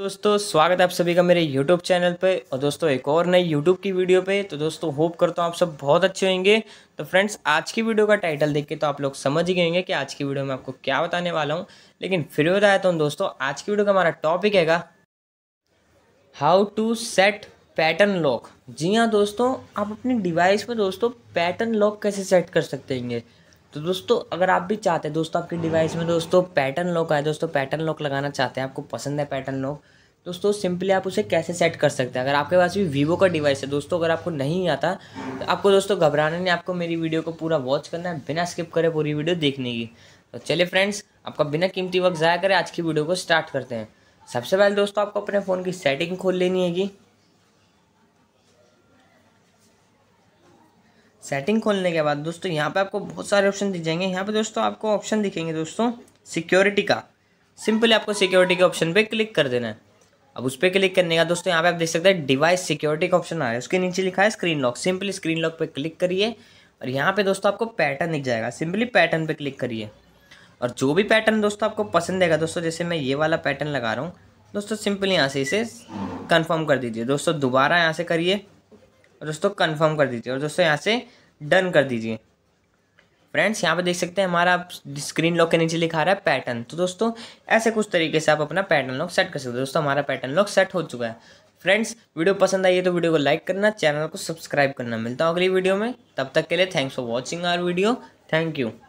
दोस्तों स्वागत है आप सभी का मेरे YouTube चैनल पे और दोस्तों एक और नई YouTube की वीडियो पे तो दोस्तों होप करता हूँ आप सब बहुत अच्छे होंगे तो फ्रेंड्स आज की वीडियो का टाइटल देख के तो आप लोग समझ ही गए होंगे कि आज की वीडियो में आपको क्या बताने वाला हूँ लेकिन फिर भी बताया तो दोस्तों आज की वीडियो का हमारा टॉपिक हैगा how to set pattern lock जी हाँ दोस्तों आप अपनी डिवाइस पर दोस्तों पैटर्न लॉक कैसे सेट कर सकते हैं तो दोस्तों अगर आप भी चाहते हैं दोस्तों आपके डिवाइस में दोस्तों पैटर्न लॉक आए दोस्तों पैटर्न लॉक लगाना चाहते हैं आपको पसंद है पैटर्न लॉक दोस्तों सिंपली आप उसे कैसे सेट कर सकते हैं अगर आपके पास भी वीवो का डिवाइस है दोस्तों अगर आपको नहीं आता तो आपको दोस्तों घबराने नहीं आपको मेरी वीडियो को पूरा वॉच करना है बिना स्किप करे पूरी वीडियो देखने की तो चलिए फ्रेंड्स आपका बिना कीमती वक्त ज़ाया करें आज की वीडियो को स्टार्ट करते हैं सबसे पहले दोस्तों आपको अपने फ़ोन की सेटिंग खोल लेनी है सेटिंग खोलने के बाद दोस्तों यहाँ पे आपको बहुत सारे ऑप्शन दिख जाएंगे यहाँ पे दोस्तों आपको ऑप्शन दिखेंगे दोस्तों सिक्योरिटी का सिंपली आपको सिक्योरिटी के ऑप्शन पे क्लिक कर देना है अब उस पर क्लिक करने का दोस्तों यहाँ पे आप देख सकते हैं डिवाइस सिक्योरिटी का ऑप्शन आ रहा है उसके नीचे लिखा है screen lock simply screen lock पर क्लिक करिए और यहाँ पे दोस्तों आपको पैटर्न दिख जाएगा सिंपली पैटर्न पर क्लिक करिए और जो भी पैटर्न दोस्तों आपको पसंद आएगा दोस्तों जैसे मैं ये वाला पैटर्न लगा रहा हूँ दोस्तों सिंपली यहाँ से इसे कन्फर्म कर दीजिए दोस्तों दोबारा यहाँ से करिए और दोस्तों कंफर्म कर दीजिए और दोस्तों यहाँ से डन कर दीजिए फ्रेंड्स यहाँ पे देख सकते हैं हमारा स्क्रीन लॉक के नीचे लिखा रहा है पैटर्न तो दोस्तों ऐसे कुछ तरीके से आप अपना पैटर्न लॉक सेट कर सकते हो दोस्तों हमारा पैटर्न लॉक सेट हो चुका है फ्रेंड्स वीडियो पसंद आई है तो वीडियो को लाइक करना चैनल को सब्सक्राइब करना मिलता हूँ अगली वीडियो में तब तक के लिए thanks for watching our video thank you